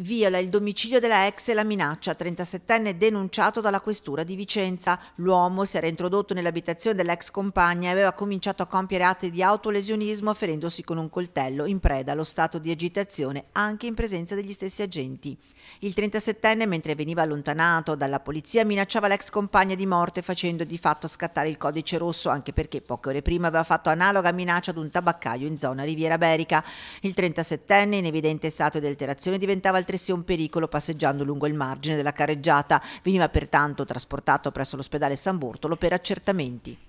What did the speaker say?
viola il domicilio della ex e la minaccia, 37enne denunciato dalla questura di Vicenza. L'uomo si era introdotto nell'abitazione dell'ex compagna e aveva cominciato a compiere atti di autolesionismo ferendosi con un coltello in preda allo stato di agitazione anche in presenza degli stessi agenti. Il 37enne mentre veniva allontanato dalla polizia minacciava l'ex compagna di morte facendo di fatto scattare il codice rosso anche perché poche ore prima aveva fatto analoga minaccia ad un tabaccaio in zona Riviera Berica. Il 37enne in evidente stato di alterazione diventava il altresì un pericolo passeggiando lungo il margine della carreggiata. Veniva pertanto trasportato presso l'ospedale San Bortolo per accertamenti.